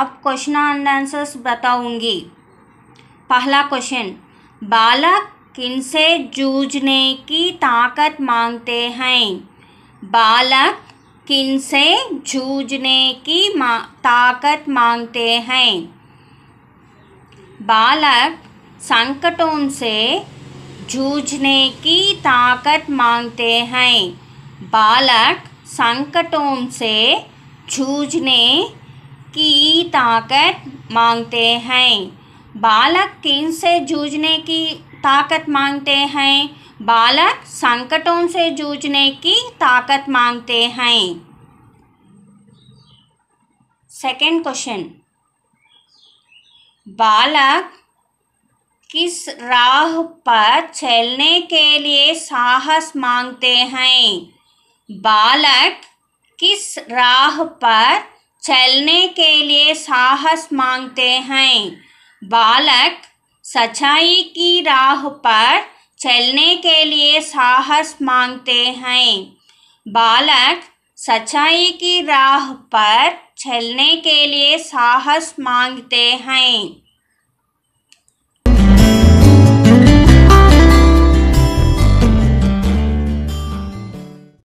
अब question and answers बताऊंगी पहला क्वेश्चन बालक किनसे जूझने की ताकत मांगते हैं बालक किनसे जूझने की मा ताकत मांगते हैं बालक संकटों से जूझने की ताकत मांगते हैं बालक संकटों से जूझने की ताकत मांगते हैं बालक किन से जूझने की ताकत मांगते हैं बालक संकटों से जूझने की ताकत मांगते हैं सेकेंड क्वेश्चन बालक किस राह पर चलने के लिए साहस मांगते हैं बालक किस राह पर चलने के लिए साहस मांगते हैं बालक सच्चाई की राह पर चलने के लिए साहस मांगते हैं बालक सच्चाई की राह पर चलने के लिए साहस मांगते हैं